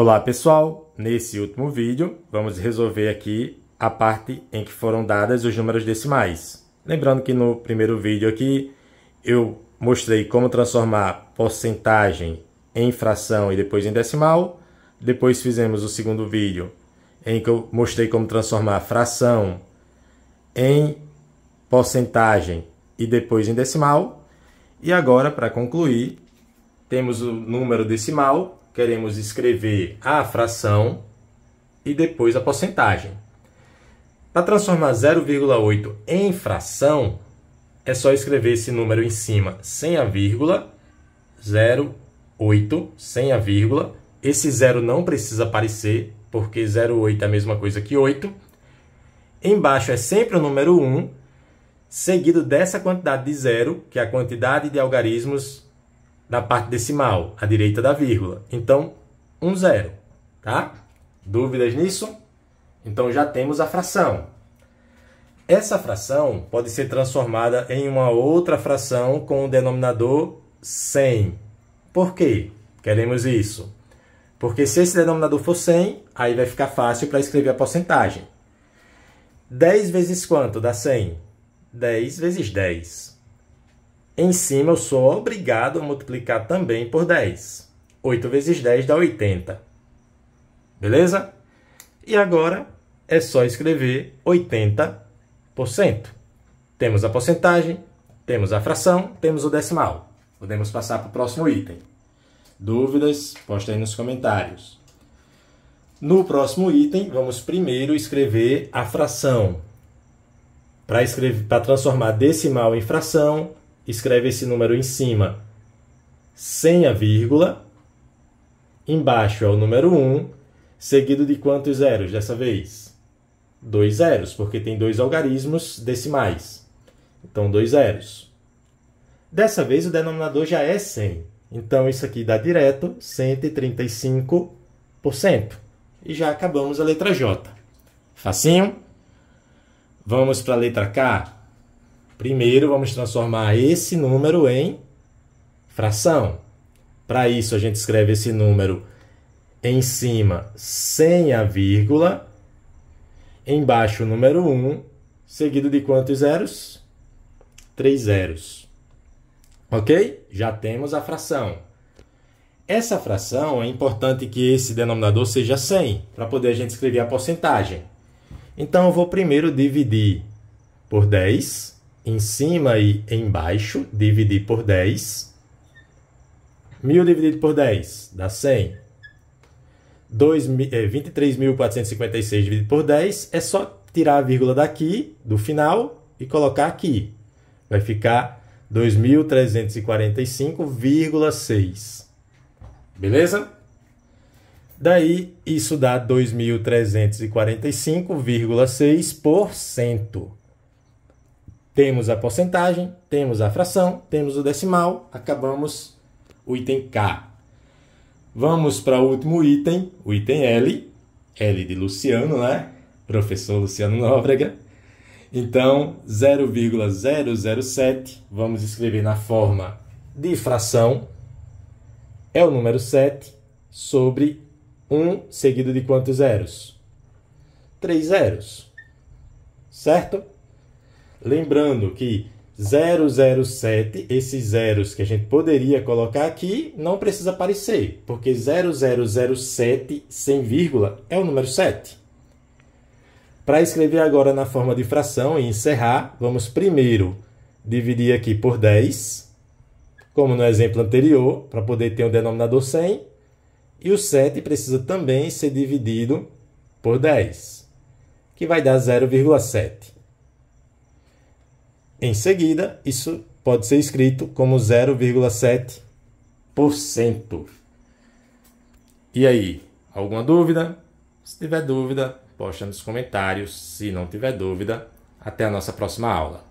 Olá pessoal, nesse último vídeo vamos resolver aqui a parte em que foram dadas os números decimais. Lembrando que no primeiro vídeo aqui eu mostrei como transformar porcentagem em fração e depois em decimal. Depois fizemos o segundo vídeo em que eu mostrei como transformar fração em porcentagem e depois em decimal. E agora, para concluir, temos o número decimal queremos escrever a fração e depois a porcentagem. Para transformar 0,8 em fração, é só escrever esse número em cima sem a vírgula, 0,8 sem a vírgula. Esse zero não precisa aparecer, porque 0,8 é a mesma coisa que 8. Embaixo é sempre o número 1, seguido dessa quantidade de zero, que é a quantidade de algarismos da parte decimal, à direita da vírgula. Então, um zero, tá? Dúvidas nisso? Então já temos a fração. Essa fração pode ser transformada em uma outra fração com o denominador 100. Por quê? Queremos isso. Porque se esse denominador for 100, aí vai ficar fácil para escrever a porcentagem. 10 vezes quanto dá 100? 10 vezes 10. Em cima, eu sou obrigado a multiplicar também por 10. 8 vezes 10 dá 80. Beleza? E agora é só escrever 80%. Temos a porcentagem, temos a fração, temos o decimal. Podemos passar para o próximo item. Dúvidas? Posta aí nos comentários. No próximo item, vamos primeiro escrever a fração. Para transformar decimal em fração, escreve esse número em cima sem a vírgula, embaixo é o número 1, seguido de quantos zeros dessa vez? Dois zeros, porque tem dois algarismos decimais. Então, dois zeros. Dessa vez, o denominador já é 100. Então, isso aqui dá direto 135%. E já acabamos a letra J. Facinho? Vamos para a letra K? Primeiro, vamos transformar esse número em fração. Para isso, a gente escreve esse número em cima sem a vírgula, embaixo o número 1, seguido de quantos zeros? Três zeros. Ok? Já temos a fração. Essa fração é importante que esse denominador seja 100, para poder a gente escrever a porcentagem. Então, eu vou primeiro dividir por 10 em cima e embaixo, dividir por 10. 1.000 dividido por 10 dá 100. 23.456 é, dividido por 10 é só tirar a vírgula daqui, do final, e colocar aqui. Vai ficar 2.345,6. Beleza? Daí, isso dá 2.345,6%. por cento. Temos a porcentagem, temos a fração, temos o decimal, acabamos o item K. Vamos para o último item, o item L, L de Luciano, né? Professor Luciano Nóbrega. Então, 0,007, vamos escrever na forma de fração, é o número 7 sobre 1 seguido de quantos zeros? 3 zeros, certo? Lembrando que 007, esses zeros que a gente poderia colocar aqui, não precisa aparecer, porque 0007 sem vírgula é o número 7. Para escrever agora na forma de fração e encerrar, vamos primeiro dividir aqui por 10, como no exemplo anterior, para poder ter um denominador 100, e o 7 precisa também ser dividido por 10, que vai dar 0,7. Em seguida, isso pode ser escrito como 0,7%. E aí, alguma dúvida? Se tiver dúvida, posta nos comentários. Se não tiver dúvida, até a nossa próxima aula.